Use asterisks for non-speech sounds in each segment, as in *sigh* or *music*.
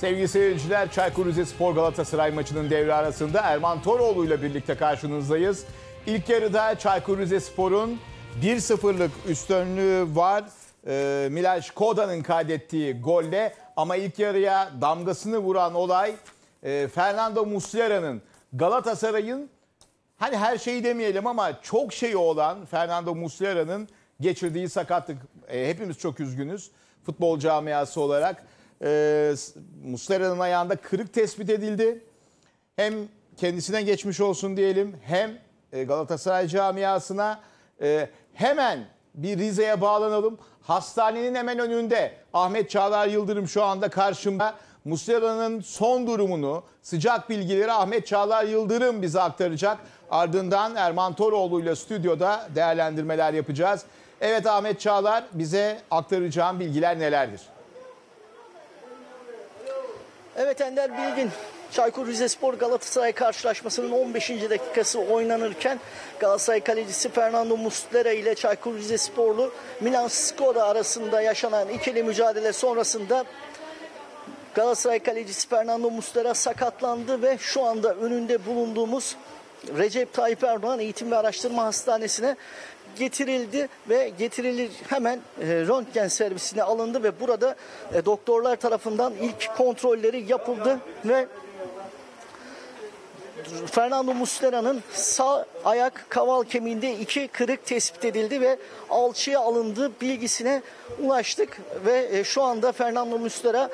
Sevgili seyirciler Çaykur Rizespor Galatasaray maçının devre arasında Erman Toroğlu ile birlikte karşınızdayız. İlk yarıda Çaykur Rizespor'un 1-0'lık üstünlüğü var. Ee, Milaj Koda'nın kaydettiği golle ama ilk yarıya damgasını vuran olay e, Fernando Muslera'nın Galatasaray'ın hani her şeyi demeyelim ama çok şeyi olan Fernando Muslera'nın geçirdiği sakatlık e, hepimiz çok üzgünüz futbol camiası olarak e, ee, Mustera'nın ayağında kırık tespit edildi. Hem kendisine geçmiş olsun diyelim hem e, Galatasaray camiasına e, hemen bir Rize'ye bağlanalım. Hastanenin hemen önünde Ahmet Çağlar Yıldırım şu anda karşımda. Muslera'nın son durumunu, sıcak bilgileri Ahmet Çağlar Yıldırım bize aktaracak. Ardından Erman Toroğlu ile stüdyoda değerlendirmeler yapacağız. Evet Ahmet Çağlar bize aktaracağım bilgiler nelerdir? Evet Ender Bilgin Çaykur Rizespor Galatasaray karşılaşmasının 15. dakikası oynanırken Galatasaray kalecisi Fernando Muslera ile Çaykur Rizesporlu Milan Skoda arasında yaşanan ikili mücadele sonrasında Galatasaray kalecisi Fernando Muslera sakatlandı ve şu anda önünde bulunduğumuz Recep Tayyip Erdoğan Eğitim ve Araştırma Hastanesi'ne getirildi ve getirilir hemen e, röntgen servisine alındı ve burada e, doktorlar tarafından ilk kontrolleri yapıldı ve Fernando Muslera'nın sağ ayak kaval kemiğinde iki kırık tespit edildi ve alçıya alındığı bilgisine ulaştık ve e, şu anda Fernando Muslera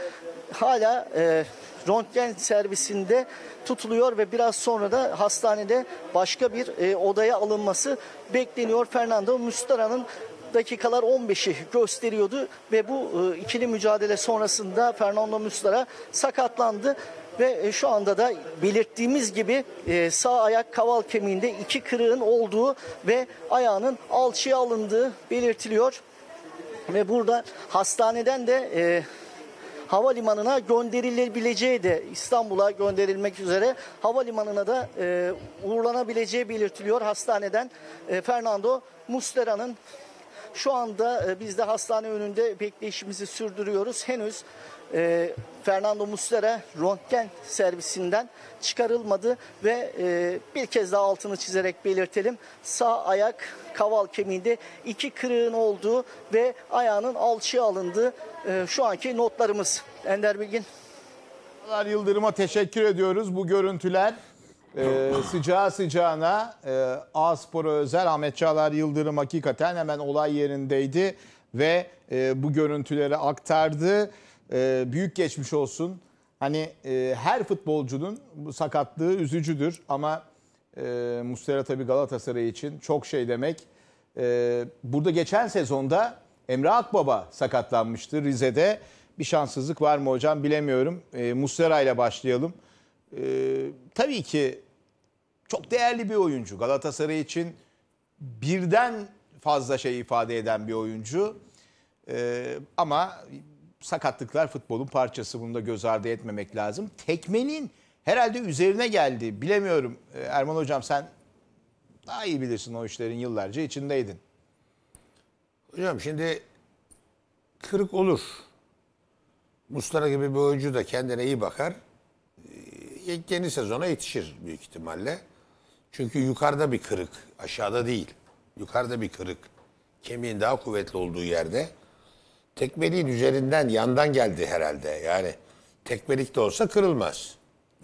hala e, röntgen servisinde tutuluyor ve biraz sonra da hastanede başka bir e, odaya alınması bekleniyor. Fernando Mustara'nın dakikalar 15'i gösteriyordu ve bu e, ikili mücadele sonrasında Fernando Mustara sakatlandı ve e, şu anda da belirttiğimiz gibi e, sağ ayak kaval kemiğinde iki kırığın olduğu ve ayağının alçıya alındığı belirtiliyor. Ve burada hastaneden de e, havalimanına gönderilebileceği de İstanbul'a gönderilmek üzere havalimanına da e, uğurlanabileceği belirtiliyor hastaneden e, Fernando Mustera'nın şu anda e, biz de hastane önünde bekleyişimizi sürdürüyoruz. Henüz e, Fernando Muslera röntgen servisinden çıkarılmadı ve e, bir kez daha altını çizerek belirtelim. Sağ ayak kaval kemiğinde iki kırığın olduğu ve ayağının alçıya alındığı e, şu anki notlarımız. Ender Bilgin. Yıldırım'a teşekkür ediyoruz. Bu görüntüler e, sıcağı sıcağına e, A-Spor'a özel Ahmet Çağlar Yıldırım hakikaten hemen olay yerindeydi ve e, bu görüntüleri aktardı. E, büyük geçmiş olsun. Hani e, her futbolcunun bu sakatlığı üzücüdür ama e, Mustera tabii Galatasaray için çok şey demek. E, burada geçen sezonda Emre Akbaba sakatlanmıştı Rize'de. Bir şanssızlık var mı hocam bilemiyorum. E, Mustera ile başlayalım. E, tabii ki çok değerli bir oyuncu. Galatasaray için birden fazla şey ifade eden bir oyuncu. E, ama sakatlıklar futbolun parçası. Bunu da göz ardı etmemek lazım. Tekmenin herhalde üzerine geldi. Bilemiyorum ee, Erman Hocam sen daha iyi bilirsin o işlerin yıllarca içindeydin. Hocam şimdi kırık olur. Mustara gibi bir oyuncu da kendine iyi bakar. Ee, yeni sezona yetişir büyük ihtimalle. Çünkü yukarıda bir kırık, aşağıda değil. Yukarıda bir kırık. Kemiğin daha kuvvetli olduğu yerde tekmeliğin üzerinden yandan geldi herhalde. Yani tekmelik de olsa kırılmaz.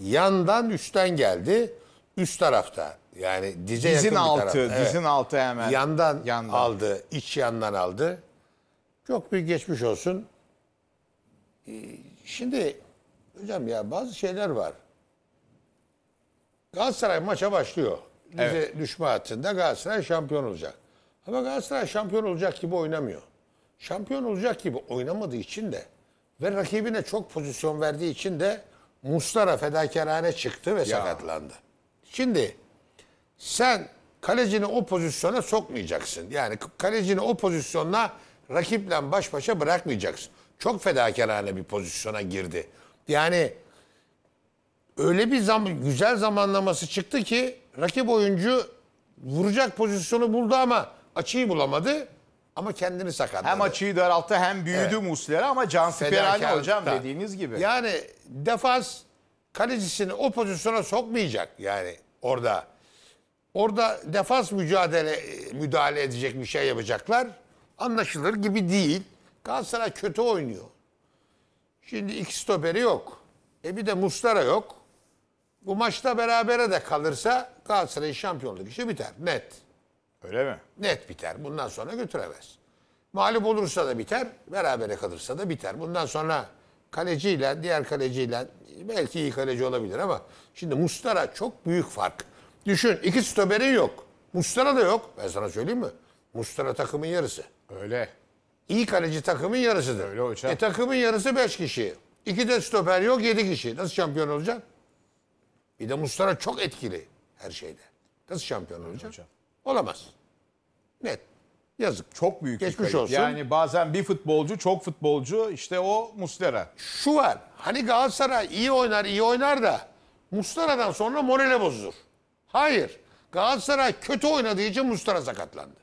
Yandan üstten geldi. Üst tarafta. Yani dize dizin yakın altı, bir tarafta. Evet. Dizin altı hemen. Yandan, yandan aldı. iç yandan aldı. Çok büyük geçmiş olsun. Ee, şimdi hocam ya bazı şeyler var. Galatasaray maça başlıyor. Rize evet. düşme hattında Galatasaray şampiyon olacak. Ama Galatasaray şampiyon olacak gibi oynamıyor şampiyon olacak gibi oynamadığı için de ve rakibine çok pozisyon verdiği için de Mustara fedakarane çıktı ve ya. sakatlandı. Şimdi sen kalecini o pozisyona sokmayacaksın. Yani kalecini o pozisyonla rakiple baş başa bırakmayacaksın. Çok fedakarane bir pozisyona girdi. Yani öyle bir zam güzel zamanlaması çıktı ki rakip oyuncu vuracak pozisyonu buldu ama açıyı bulamadı. Ama kendini sakatladı. Hem açıyı daralttı hem büyüdü evet. Muslera ama Can Siperani hocam dediğiniz gibi. Yani defans kalecisini o pozisyona sokmayacak yani orada. Orada defans mücadele müdahale edecek bir şey yapacaklar. Anlaşılır gibi değil. Galatasaray kötü oynuyor. Şimdi iki stoperi yok. E bir de Muslera yok. Bu maçta berabere de kalırsa Galatasaray şampiyonluk işi biter. Net. Öyle mi? Net biter. Bundan sonra götüremez. Mağlup olursa da biter, berabere kalırsa da biter. Bundan sonra kaleciyle, diğer kaleciyle belki iyi kaleci olabilir ama şimdi Mustara çok büyük fark. Düşün iki stoperin yok. Mustara da yok. Ben sana söyleyeyim mi? Mustara takımın yarısı. Öyle. İyi kaleci takımın yarısıdır. Öyle hocam. E takımın yarısı beş kişi. İki de stoper yok yedi kişi. Nasıl şampiyon olacak? Bir de Mustara çok etkili her şeyde. Nasıl şampiyon olacak? Hocam. Olamaz. Net. Yazık. Çok büyük Geçmiş bir kayıp. olsun. Yani bazen bir futbolcu çok futbolcu işte o Muslera. Şu var. Hani Galatasaray iyi oynar iyi oynar da Muslera'dan sonra morale bozulur. Hayır. Galatasaray kötü oynadığı için Muslera sakatlandı.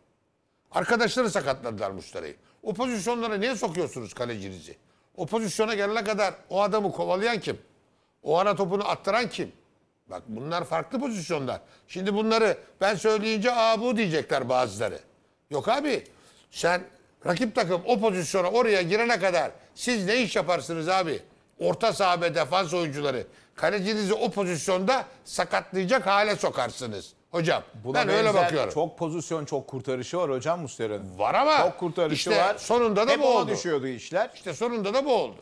Arkadaşları sakatladılar Muslera'yı. O pozisyonlara niye sokuyorsunuz kalecinizi? O pozisyona gelene kadar o adamı kovalayan kim? O ana topunu attıran kim? Bak bunlar farklı pozisyonlar. Şimdi bunları ben söyleyince aa bu diyecekler bazıları. Yok abi sen rakip takım o pozisyona oraya girene kadar siz ne iş yaparsınız abi? Orta saha defans oyuncuları kalecinizi o pozisyonda sakatlayacak hale sokarsınız. Hocam Buna ben öyle bakıyorum. Çok pozisyon çok kurtarışı var hocam Muslera'nın. Var ama çok kurtarışı işte var. sonunda da Hep bu oldu. düşüyordu işler. İşte sonunda da bu oldu.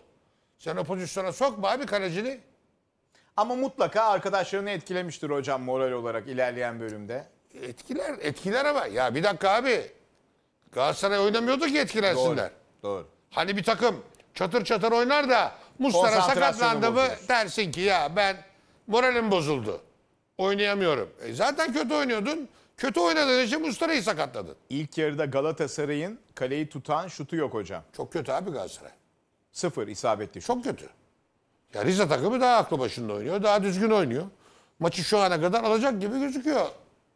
Sen o pozisyona sokma abi kalecini. Ama mutlaka arkadaşlarını etkilemiştir hocam moral olarak ilerleyen bölümde. Etkiler, etkiler ama. Ya bir dakika abi. Galatasaray oynamıyordu ki etkilensinler. Doğru, doğru. Hani bir takım çatır çatır oynar da Mustara sakatlandı mı dersin ki ya ben moralim bozuldu. Oynayamıyorum. E zaten kötü oynuyordun. Kötü oynadığın için Mustara'yı sakatladın. İlk yarıda Galatasaray'ın kaleyi tutan şutu yok hocam. Çok kötü abi Galatasaray. Sıfır isabetli şut. Çok kötü. Ya Rize takımı daha aklı başında oynuyor. Daha düzgün oynuyor. Maçı şu ana kadar alacak gibi gözüküyor.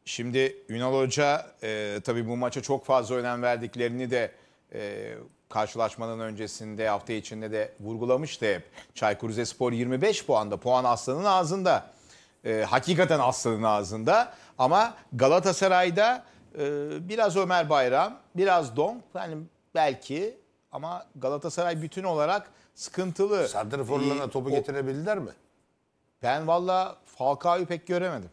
Şimdi Ünal Hoca e, tabii bu maça çok fazla önem verdiklerini de e, karşılaşmanın öncesinde hafta içinde de vurgulamıştı hep. Çaykur Rizespor 25 puanda. Puan aslanın ağzında. E, hakikaten aslanın ağzında. Ama Galatasaray'da e, biraz Ömer Bayram, biraz Dong. Yani belki ama Galatasaray bütün olarak sıkıntılı. Santriforlarına topu getirebildiler mi? Ben valla Falcao'yu pek göremedim.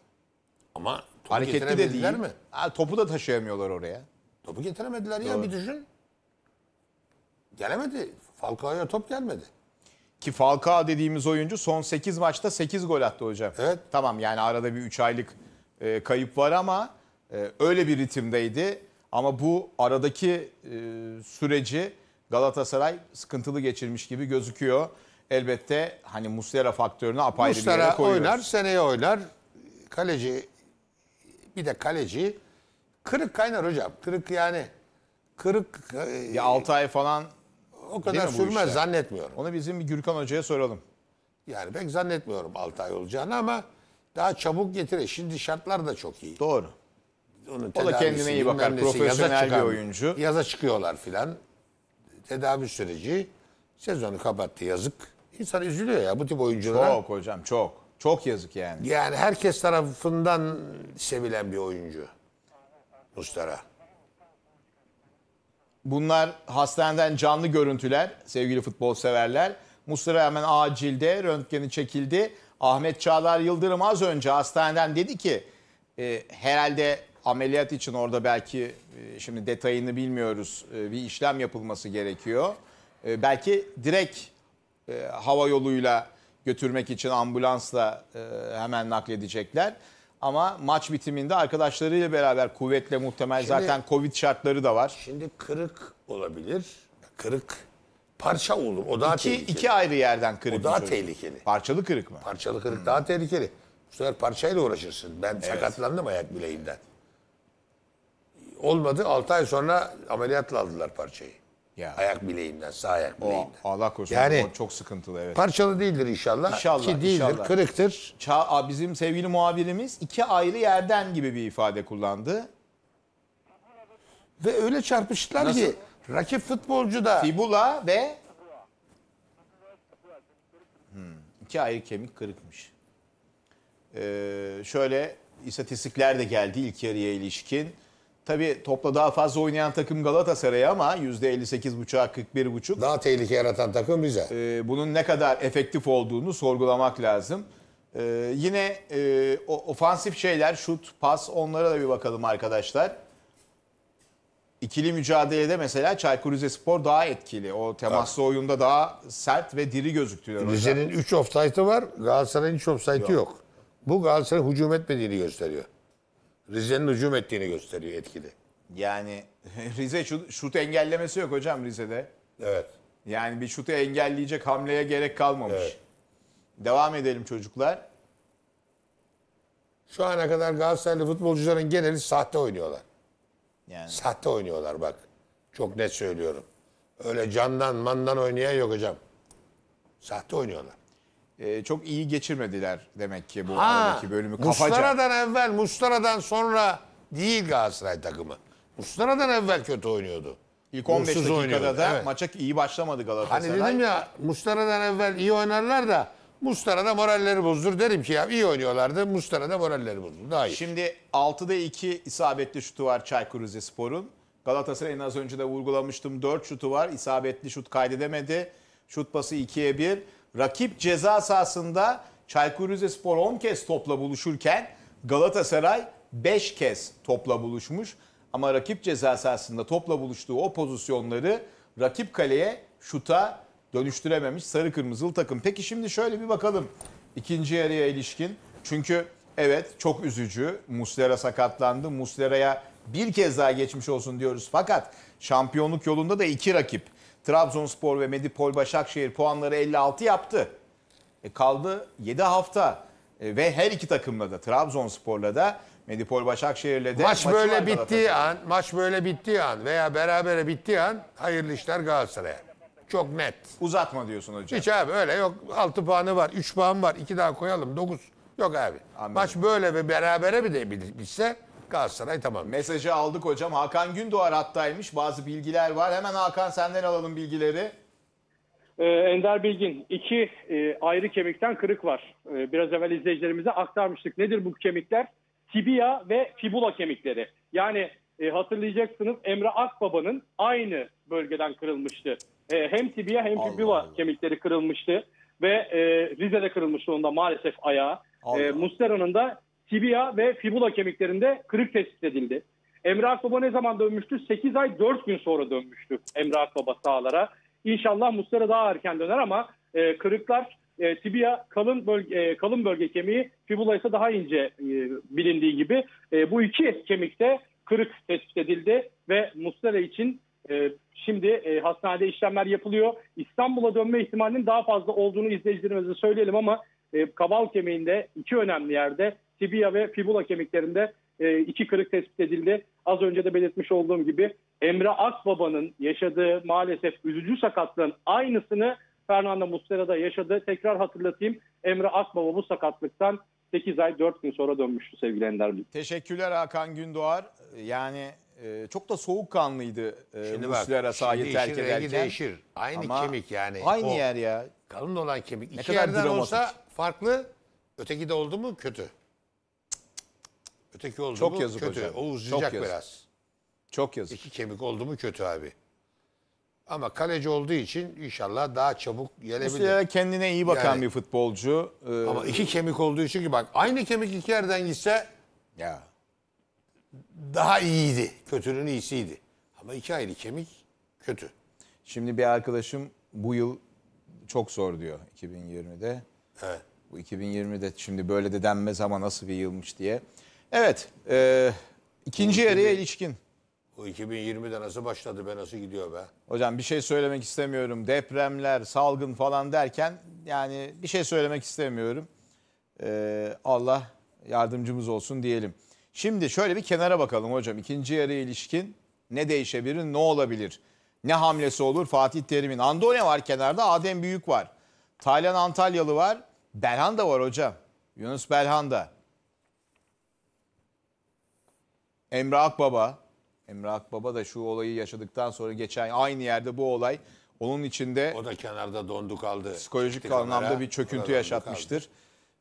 Ama topu Hareketli de mi? Ha, topu da taşıyamıyorlar oraya. Topu getiremediler ya bir düşün. Gelemedi. Falcao'ya top gelmedi. Ki Falcao dediğimiz oyuncu son 8 maçta 8 gol attı hocam. Evet. Tamam yani arada bir 3 aylık e, kayıp var ama e, öyle bir ritimdeydi. Ama bu aradaki e, süreci Galatasaray sıkıntılı geçirmiş gibi gözüküyor. Elbette hani Muslera faktörünü apayrı Muslera bir yere koyuyoruz. oynar, seneye oynar. Kaleci bir de kaleci kırık kaynar hocam. Kırık yani kırık e, ya 6 ay falan o kadar sürmez zannetmiyorum. Onu bizim bir Gürkan Hoca'ya soralım. Yani pek zannetmiyorum 6 ay olacağını ama daha çabuk getire. Şimdi şartlar da çok iyi. Doğru. Onun O da kendine iyi bakar. Profesyonel bir oyuncu. Yaza çıkıyorlar filan tedavi süreci sezonu kapattı yazık. İnsan üzülüyor ya bu tip oyunculara. Çok hocam çok. Çok yazık yani. Yani herkes tarafından sevilen bir oyuncu. Mustara. Bunlar hastaneden canlı görüntüler sevgili futbol severler. Mustara hemen acilde röntgeni çekildi. Ahmet Çağlar Yıldırım az önce hastaneden dedi ki e, herhalde ameliyat için orada belki e, şimdi detayını bilmiyoruz e, bir işlem yapılması gerekiyor. E, belki direkt hava yoluyla götürmek için ambulansla hemen nakledecekler. Ama maç bitiminde arkadaşlarıyla beraber kuvvetle muhtemel şimdi, zaten Covid şartları da var. Şimdi kırık olabilir. Kırık parça olur. O daha iki, tehlikeli. İki ayrı yerden kırık. O daha çocuk. tehlikeli. Parçalı kırık mı? Parçalı kırık hmm. daha tehlikeli. Bu sefer parçayla uğraşırsın. Ben evet. sakatlandım ayak bileğimden olmadı. 6 ay sonra ameliyatla aldılar parçayı. Ya. Ayak bileğimden, sağ ayak bileğimden. O, Allah korusun. Yani, o çok sıkıntılı evet. Parçalı değildir inşallah. İnşallah. Ki değildir, inşallah. kırıktır. Ça bizim sevgili muhabirimiz iki ayrı yerden gibi bir ifade kullandı. Ve öyle çarpıştılar Nasıl? ki rakip futbolcu da. Fibula ve... Hmm, iki ayrı kemik kırıkmış. Ee, şöyle istatistikler de geldi ilk yarıya ilişkin. Tabii topla daha fazla oynayan takım Galatasaray ama %58.5'a 41.5. Daha tehlike yaratan takım Rize. Ee, bunun ne kadar efektif olduğunu sorgulamak lazım. Ee, yine e, o, ofansif şeyler, şut, pas onlara da bir bakalım arkadaşlar. İkili mücadelede mesela Çaykur Rizespor daha etkili. O temaslı oyunda daha sert ve diri gözüktüler. Rize'nin 3 offside'ı var. Galatasaray'ın hiç offside'ı yok. yok. Bu Galatasaray hücum etmediğini gösteriyor. Rize'nin hücum ettiğini gösteriyor etkili. Yani *laughs* Rize şut, şut engellemesi yok hocam Rize'de. Evet. Yani bir şutu engelleyecek hamleye gerek kalmamış. Evet. Devam edelim çocuklar. Şu ana kadar Galatasaraylı futbolcuların geneli sahte oynuyorlar. Yani. Sahte oynuyorlar bak. Çok net söylüyorum. Öyle candan mandan oynayan yok hocam. Sahte oynuyorlar e, çok iyi geçirmediler demek ki bu aradaki bölümü kafaca. Mustara'dan evvel, Mustara'dan sonra değil Galatasaray takımı. Mustara'dan evvel kötü oynuyordu. İlk 15 Ruhsuz dakikada oynuyordu, da evet. maça iyi başlamadı Galatasaray. Hani dedim ya Mustara'dan evvel iyi oynarlar da Mustara'da moralleri bozdur derim ki ya iyi oynuyorlardı. Mustara'da moralleri bozdur. Daha iyi. Şimdi 6'da 2 isabetli şutu var Çaykur Rizespor'un. Galatasaray'ın az önce de vurgulamıştım 4 şutu var. İsabetli şut kaydedemedi. Şut pası 2'ye 1 rakip ceza sahasında Çaykur Rizespor 10 kez topla buluşurken Galatasaray 5 kez topla buluşmuş. Ama rakip ceza sahasında topla buluştuğu o pozisyonları rakip kaleye şuta dönüştürememiş sarı kırmızılı takım. Peki şimdi şöyle bir bakalım ikinci yarıya ilişkin. Çünkü evet çok üzücü. Muslera sakatlandı. Muslera'ya bir kez daha geçmiş olsun diyoruz. Fakat şampiyonluk yolunda da iki rakip Trabzonspor ve Medipol Başakşehir puanları 56 yaptı. E kaldı 7 hafta e ve her iki takımla da Trabzonspor'la da Medipol Başakşehir'le de maç böyle bittiği an, maç böyle bittiği an veya berabere bittiği an hayırlı işler Galatasaray'a. Çok net. Uzatma diyorsun hocam. Hiç abi öyle yok. 6 puanı var, 3 puan var, 2 daha koyalım 9. Yok abi. Anladım. Maç böyle ve berabere bir de bitse Galatasaray tamam. Mesajı aldık hocam. Hakan Gündoğar hattaymış. Bazı bilgiler var. Hemen Hakan senden alalım bilgileri. Ee, Ender Bilgin, iki e, ayrı kemikten kırık var. Ee, biraz evvel izleyicilerimize aktarmıştık. Nedir bu kemikler? Tibia ve fibula kemikleri. Yani e, hatırlayacaksınız Emre Akbaba'nın aynı bölgeden kırılmıştı. E, hem tibia hem Allah fibula Allah. kemikleri kırılmıştı ve e, Rize'de kırılmıştı onda maalesef ayağı. E, ee, Mustera'nın da tibia ve fibula kemiklerinde kırık tespit edildi. Emre Akbaba ne zaman dönmüştü? 8 ay 4 gün sonra dönmüştü Emre Akbaba sahalara. İnşallah Muslera daha erken döner ama e, kırıklar e, tibia kalın bölge, e, kalın bölge kemiği, fibula ise daha ince e, bilindiği gibi e, bu iki kemikte kırık tespit edildi ve Muslera için e, şimdi e, hastanede işlemler yapılıyor. İstanbul'a dönme ihtimalinin daha fazla olduğunu izleyicilerimize söyleyelim ama e, kabal kemiğinde iki önemli yerde tibia ve fibula kemiklerinde e, iki kırık tespit edildi. Az önce de belirtmiş olduğum gibi Emre Akbaba'nın yaşadığı maalesef üzücü sakatlığın aynısını Fernando Muslera'da yaşadı. Tekrar hatırlatayım Emre Akbaba bu sakatlıktan 8 ay 4 gün sonra dönmüştü sevgili Ender Teşekkürler Hakan Gündoğar. E, yani e, çok da soğukkanlıydı e, Muslera bak, sahayı terk işin ederken. değişir. Aynı Ama kemik yani. Aynı o yer ya. Kalın olan kemik. Ne İki kadar yerden dramatik. olsa farklı, öteki de oldu mu kötü. Öteki oldu Çok mu yazık kötü. hocam. O uzayacak Çok yazık. biraz. Çok yazık. İki kemik oldu mu kötü abi. Ama kaleci olduğu için inşallah daha çabuk gelebilir. Üstelik kendine iyi bakan Yani- bir futbolcu. Ee, Ama iki kemik olduğu için ki bak aynı kemik iki yerden gitse ya daha iyiydi. Kötünün iyisiydi. Ama iki ayrı kemik kötü. Şimdi bir arkadaşım bu yıl çok zor diyor 2020'de. Evet. Bu 2020'de şimdi böyle de denmez ama nasıl bir yılmış diye. Evet. E, ikinci yarıya ilişkin. Bu 2020'de nasıl başladı be nasıl gidiyor be? Hocam bir şey söylemek istemiyorum. Depremler, salgın falan derken yani bir şey söylemek istemiyorum. E, Allah yardımcımız olsun diyelim. Şimdi şöyle bir kenara bakalım hocam. İkinci yarıya ilişkin ne değişebilir, ne olabilir? Ne hamlesi olur Fatih Terim'in? Andone var kenarda, Adem Büyük var. Taylan Antalyalı var. Belhanda var hocam. Yunus Belhanda. Emre Akbaba, Emre Akbaba da şu olayı yaşadıktan sonra geçen aynı yerde bu olay onun içinde O da kenarda dondu kaldı. psikolojik Çıktı anlamda kamera, bir çöküntü yaşatmıştır.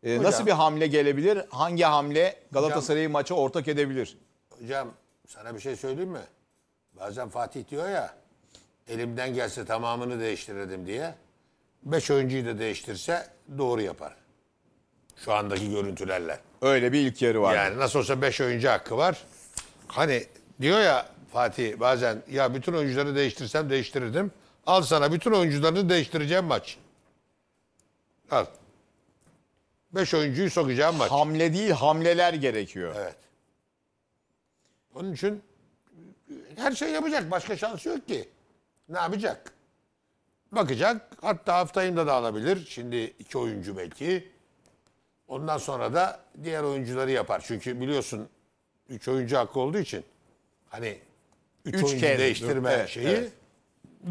Ee, nasıl bir hamle gelebilir? Hangi hamle Galatasaray'ı maça ortak edebilir? kaldı. Hocam sana bir şey söyleyeyim mi? Bazen Fatih diyor ya elimden gelse tamamını değiştirirdim diye. Beş oyuncuyu da değiştirse doğru yapar. Şu andaki görüntülerle. Öyle bir ilk yeri var. Yani nasıl olsa beş oyuncu hakkı var. Hani diyor ya Fatih bazen ya bütün oyuncuları değiştirsem değiştirirdim. Al sana bütün oyuncularını değiştireceğim maç. Al. Beş oyuncuyu sokacağım maç. Hamle değil hamleler gerekiyor. Evet. Onun için her şey yapacak. Başka şansı yok ki. Ne yapacak? Bakacak. Hatta haftayında da alabilir. Şimdi iki oyuncu belki. Ondan sonra da diğer oyuncuları yapar. Çünkü biliyorsun 3 oyuncu hakkı olduğu için hani 3 oyuncu kere, değiştirme evet, şeyi evet.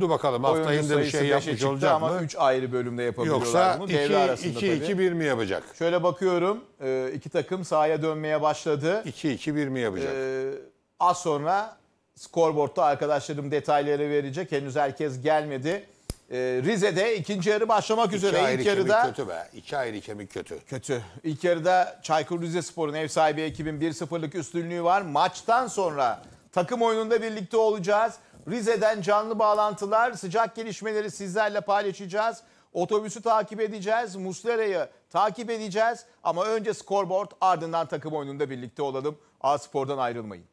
Dur bakalım hafta Oyuncu bir şey yapmış olacak ama mı? 3 ayrı bölümde yapabiliyorlar Yoksa bunu. Yoksa 2-2-1 mi yapacak? Şöyle bakıyorum. E, iki takım sahaya dönmeye başladı. 2-2-1 mi yapacak? Ee, az sonra skorboardta arkadaşlarım detayları verecek. Henüz herkes gelmedi. Ee, Rize'de ikinci yarı başlamak üzere. İki ayrı İlk yarıda... kötü be. İki ayrı kemik kötü. Kötü. İlk yarıda Çaykur Rizespor'un ev sahibi ekibin 1-0'lık üstünlüğü var. Maçtan sonra takım oyununda birlikte olacağız. Rize'den canlı bağlantılar, sıcak gelişmeleri sizlerle paylaşacağız. Otobüsü takip edeceğiz, Muslera'yı takip edeceğiz. Ama önce scoreboard ardından takım oyununda birlikte olalım. A Spor'dan ayrılmayın.